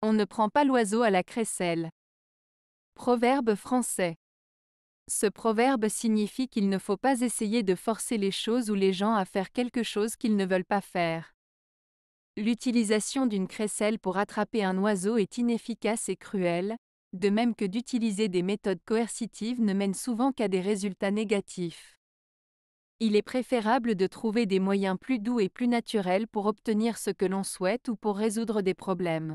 On ne prend pas l'oiseau à la crécelle. Proverbe français. Ce proverbe signifie qu'il ne faut pas essayer de forcer les choses ou les gens à faire quelque chose qu'ils ne veulent pas faire. L'utilisation d'une crécelle pour attraper un oiseau est inefficace et cruelle, de même que d'utiliser des méthodes coercitives ne mène souvent qu'à des résultats négatifs. Il est préférable de trouver des moyens plus doux et plus naturels pour obtenir ce que l'on souhaite ou pour résoudre des problèmes.